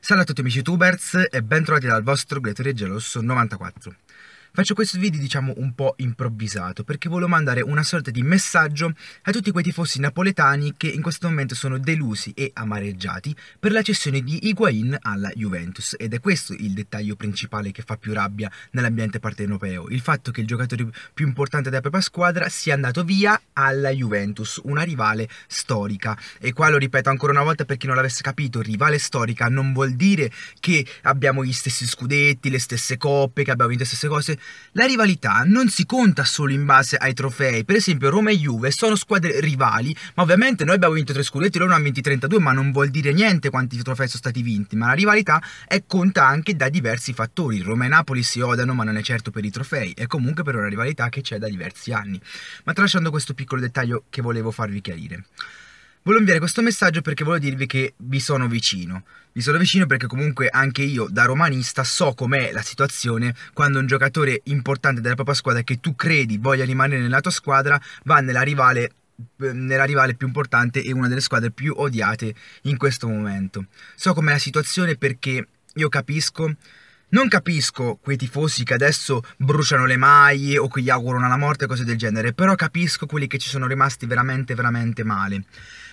Salve a tutti amici youtubers e bentrovati dal vostro Gregorio Gelosso 94. Faccio questo video diciamo un po' improvvisato perché volevo mandare una sorta di messaggio a tutti quei tifosi napoletani che in questo momento sono delusi e amareggiati per la cessione di Higuain alla Juventus ed è questo il dettaglio principale che fa più rabbia nell'ambiente partenopeo, il fatto che il giocatore più importante della propria squadra sia andato via alla Juventus, una rivale storica e qua lo ripeto ancora una volta per chi non l'avesse capito, rivale storica non vuol dire che abbiamo gli stessi scudetti, le stesse coppe, che abbiamo vinto le stesse cose, la rivalità non si conta solo in base ai trofei, per esempio Roma e Juve sono squadre rivali, ma ovviamente noi abbiamo vinto tre scudetti, loro hanno vinti 32, ma non vuol dire niente quanti trofei sono stati vinti, ma la rivalità è, conta anche da diversi fattori, Roma e Napoli si odano ma non è certo per i trofei, è comunque per una rivalità che c'è da diversi anni, ma tralasciando questo piccolo dettaglio che volevo farvi chiarire. Volevo inviare questo messaggio perché voglio dirvi che vi sono vicino. Vi sono vicino perché comunque anche io da romanista so com'è la situazione quando un giocatore importante della propria squadra che tu credi voglia rimanere nella tua squadra va nella rivale nella rivale più importante e una delle squadre più odiate in questo momento. So com'è la situazione perché io capisco non capisco quei tifosi che adesso bruciano le maglie o che gli augurano la morte e cose del genere, però capisco quelli che ci sono rimasti veramente, veramente male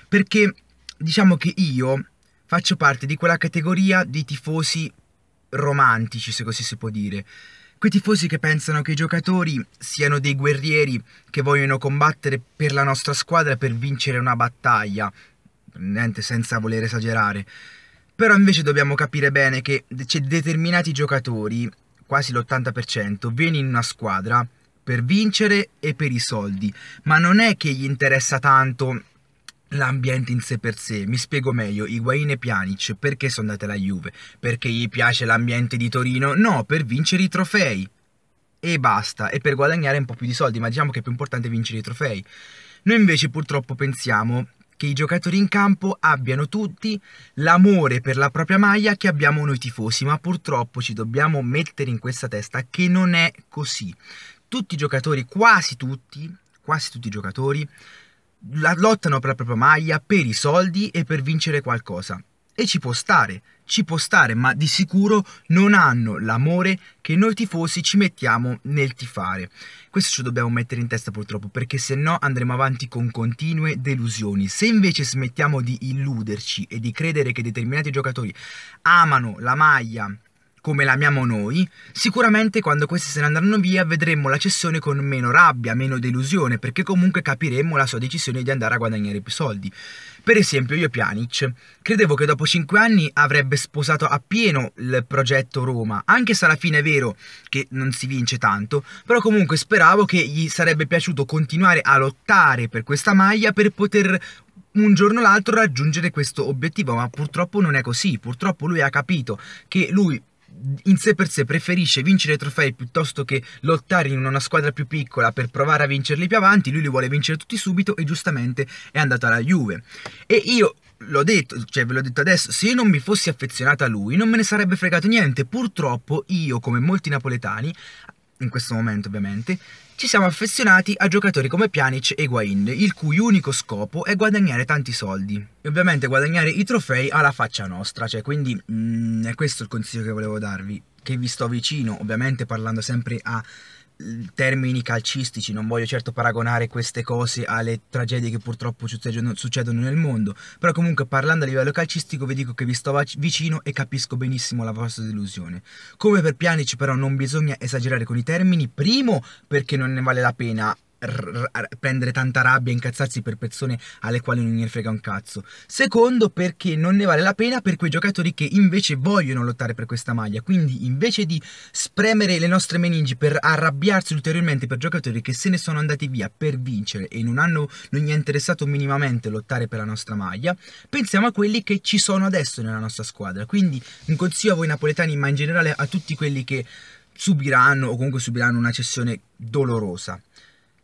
perché diciamo che io faccio parte di quella categoria di tifosi romantici, se così si può dire. Quei tifosi che pensano che i giocatori siano dei guerrieri che vogliono combattere per la nostra squadra per vincere una battaglia, niente senza voler esagerare. Però invece dobbiamo capire bene che c'è cioè, determinati giocatori, quasi l'80%, vieni in una squadra per vincere e per i soldi, ma non è che gli interessa tanto l'ambiente in sé per sé. Mi spiego meglio, Higuain e Pjanic perché sono andati alla Juve? Perché gli piace l'ambiente di Torino? No, per vincere i trofei. E basta, e per guadagnare un po' più di soldi, ma diciamo che è più importante vincere i trofei. Noi invece purtroppo pensiamo che i giocatori in campo abbiano tutti l'amore per la propria maglia che abbiamo noi tifosi, ma purtroppo ci dobbiamo mettere in questa testa che non è così. Tutti i giocatori, quasi tutti, quasi tutti i giocatori lottano per la propria maglia, per i soldi e per vincere qualcosa. E ci può stare, ci può stare, ma di sicuro non hanno l'amore che noi tifosi ci mettiamo nel tifare. Questo ci dobbiamo mettere in testa purtroppo, perché se no andremo avanti con continue delusioni. Se invece smettiamo di illuderci e di credere che determinati giocatori amano la maglia come l'amiamo noi, sicuramente quando questi se ne andranno via vedremo la cessione con meno rabbia, meno delusione, perché comunque capiremo la sua decisione di andare a guadagnare più soldi. Per esempio io Pjanic, credevo che dopo 5 anni avrebbe sposato appieno il progetto Roma, anche se alla fine è vero che non si vince tanto, però comunque speravo che gli sarebbe piaciuto continuare a lottare per questa maglia per poter un giorno o l'altro raggiungere questo obiettivo, ma purtroppo non è così, purtroppo lui ha capito che lui in sé per sé preferisce vincere i trofei piuttosto che lottare in una squadra più piccola per provare a vincerli più avanti, lui li vuole vincere tutti subito e giustamente è andato alla Juve. E io l'ho detto, cioè ve l'ho detto adesso, se io non mi fossi affezionato a lui non me ne sarebbe fregato niente, purtroppo io come molti napoletani in questo momento ovviamente, ci siamo affezionati a giocatori come Pjanic e Higuain, il cui unico scopo è guadagnare tanti soldi. E ovviamente guadagnare i trofei alla faccia nostra, cioè quindi mm, è questo il consiglio che volevo darvi, che vi sto vicino, ovviamente parlando sempre a termini calcistici, non voglio certo paragonare queste cose alle tragedie che purtroppo succedono, nel mondo, però comunque parlando a livello calcistico vi dico che vi sto vicino e capisco benissimo la vostra delusione. Come per Pianici però non bisogna esagerare con i termini, primo perché non ne vale la pena prendere tanta rabbia e incazzarsi per persone alle quali non gliene frega un cazzo. Secondo, perché non ne vale la pena per quei giocatori che invece vogliono lottare per questa maglia. Quindi, invece di spremere le nostre meningi per arrabbiarsi ulteriormente per giocatori che se ne sono andati via per vincere e non, hanno, non gli è interessato minimamente lottare per la nostra maglia, pensiamo a quelli che ci sono adesso nella nostra squadra. Quindi, un consiglio a voi napoletani, ma in generale a tutti quelli che subiranno o comunque subiranno una cessione dolorosa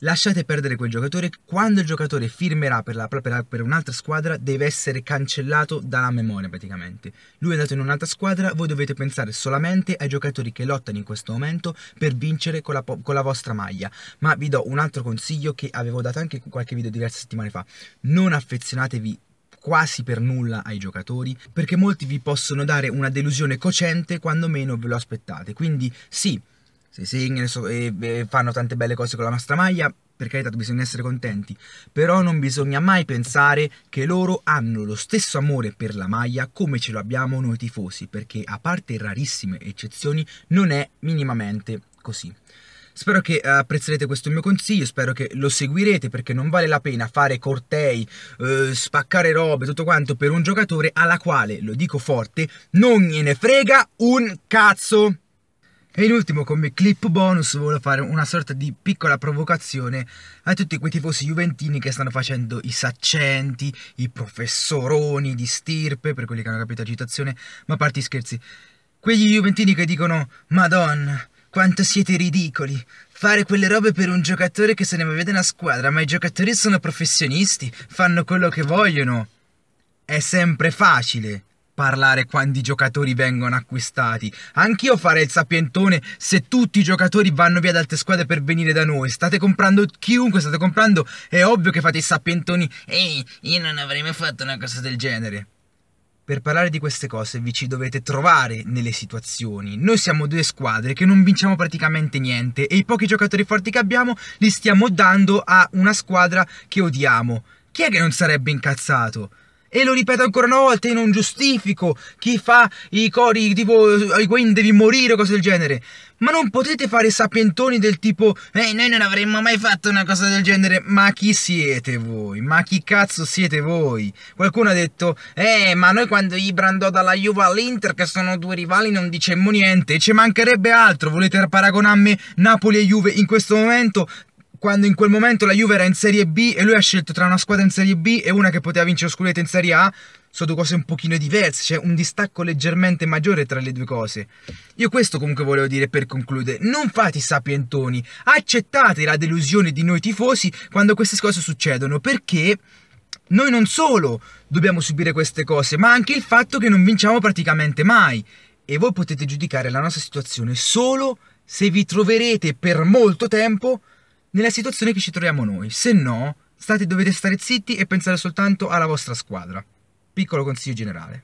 lasciate perdere quel giocatore, quando il giocatore firmerà per, la, per, per un'altra squadra deve essere cancellato dalla memoria praticamente. Lui è andato in un'altra squadra, voi dovete pensare solamente ai giocatori che lottano in questo momento per vincere con la, con la vostra maglia. Ma vi do un altro consiglio che avevo dato anche qualche video diverse settimane fa, non affezionatevi quasi per nulla ai giocatori, perché molti vi possono dare una delusione cocente quando meno ve lo aspettate. Quindi sì, se segnano e fanno tante belle cose con la nostra maglia, per carità bisogna essere contenti, però non bisogna mai pensare che loro hanno lo stesso amore per la maglia come ce l'abbiamo noi tifosi, perché a parte rarissime eccezioni non è minimamente così. Spero che eh, apprezzerete questo mio consiglio, spero che lo seguirete perché non vale la pena fare cortei, eh, spaccare robe, tutto quanto per un giocatore alla quale, lo dico forte, non gliene frega un cazzo. E in ultimo come clip bonus volevo fare una sorta di piccola provocazione a tutti quei tifosi juventini che stanno facendo i saccenti, i professoroni di stirpe, per quelli che hanno capito la citazione, ma a parte i scherzi. Quegli juventini che dicono Madonna, quanto siete ridicoli, fare quelle robe per un giocatore che se ne vede una squadra, ma i giocatori sono professionisti, fanno quello che vogliono. È sempre facile parlare quando i giocatori vengono acquistati. Anch'io farei il sapientone se tutti i giocatori vanno via da altre squadre per venire da noi. State comprando chiunque state comprando, è ovvio che fate i sapientoni. Ehi, io non avrei mai fatto una cosa del genere. Per parlare di queste cose vi ci dovete trovare nelle situazioni. Noi siamo due squadre che non vinciamo praticamente niente e i pochi giocatori forti che abbiamo li stiamo dando a una squadra che odiamo. Chi è che non sarebbe incazzato? E lo ripeto ancora una volta, io non giustifico chi fa i cori tipo ai Gwen devi morire o cose del genere. Ma non potete fare sapientoni del tipo Ehi, noi non avremmo mai fatto una cosa del genere. Ma chi siete voi? Ma chi cazzo siete voi? Qualcuno ha detto Eh, ma noi quando Ibra andò dalla Juve all'Inter, che sono due rivali, non dicemmo niente. Ci mancherebbe altro. Volete paragonarmi Napoli e Juve in questo momento? quando in quel momento la Juve era in Serie B e lui ha scelto tra una squadra in Serie B e una che poteva vincere lo scudetto in Serie A, sono due cose un pochino diverse, c'è cioè un distacco leggermente maggiore tra le due cose. Io questo comunque volevo dire per concludere, non fate i sapientoni, accettate la delusione di noi tifosi quando queste cose succedono, perché noi non solo dobbiamo subire queste cose, ma anche il fatto che non vinciamo praticamente mai. E voi potete giudicare la nostra situazione solo se vi troverete per molto tempo nella situazione che ci troviamo noi, se no state, dovete stare zitti e pensare soltanto alla vostra squadra. Piccolo consiglio generale.